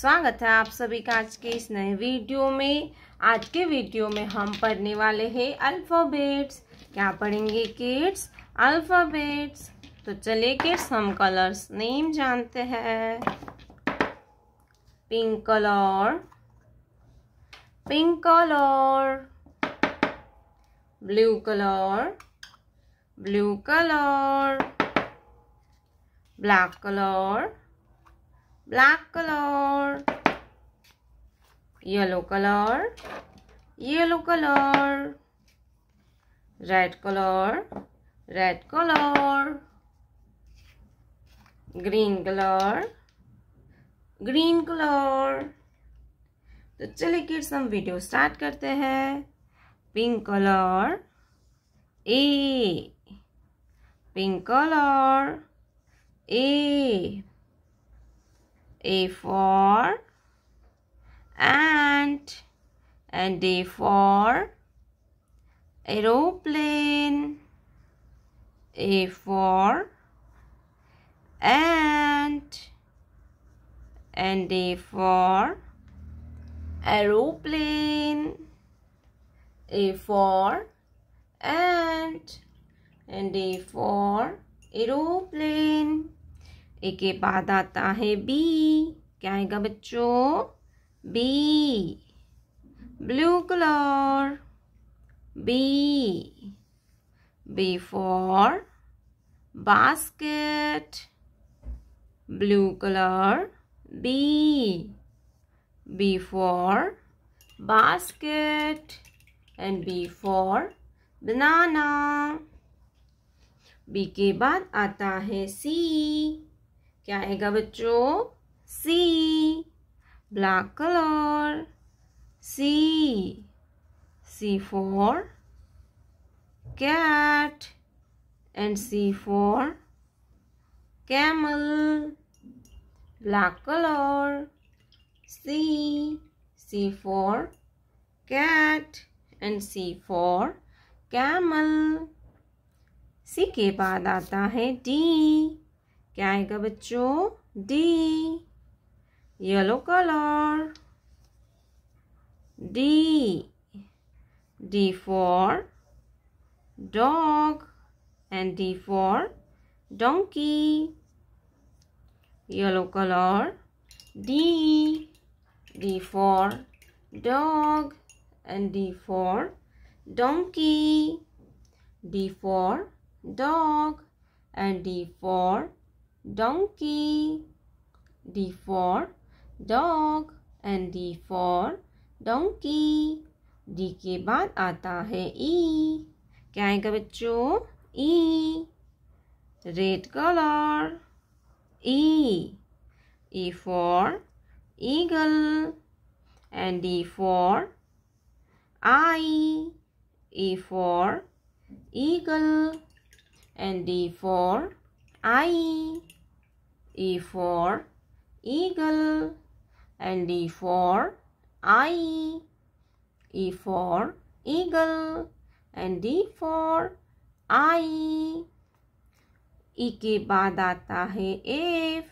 स्वागत है आप सभी का आज के इस नए वीडियो में आज के वीडियो में हम पढ़ने वाले हैं अल्फ़ाबेट्स क्या पढ़ेंगे किड्स अल्फ़ाबेट्स तो चलिए किड्स हम कलर्स नेम जानते हैं pink colour pink colour blue colour blue colour black colour black color yellow color yellow color red color red color green color green color तो चलिए किड्स हम वीडियो स्टार्ट करते हैं pink colour A pink colour A A for ant and A for aeroplane. A for ant and A for aeroplane. A for ant and A for aeroplane. A के बाद आता है B क्या आएगा बच्चों B blue colour B B for basket blue colour B B for basket and B for banana B के बाद आता है सी क्या आएगा बच्चों C black colour C C for cat and C for camel black colour C C for cat and C for camel C के बाद आता है डी क्या आएगा बच्चों D yellow colour D D four dog and D for donkey. Yellow color D. D four dog and D for donkey. D four dog and D for donkey. D for dog and D for donkey. D ke baad aata hai E. kya aayega bachcho E. Red color. E. E for eagle and d for i E for eagle and D for I. E for eagle and E for I. E for eagle and D for I. E e के बाद आता है F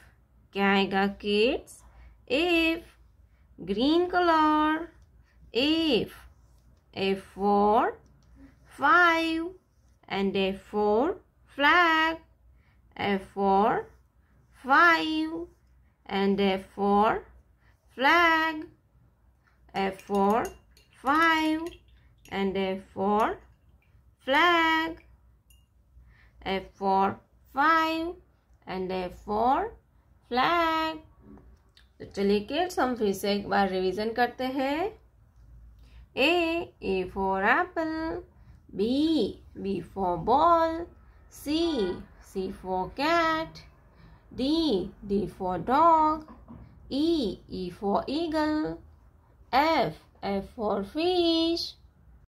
क्या आएगा kids F green colour F F for five and F for flag A for five and a for flag A for five and a for flag A for five and a for flag तो चलिए kids हम फिर से एक बार revision करते हैं A A for apple B B for ball C C for cat, D, D for dog, E, E for eagle, F, F for fish,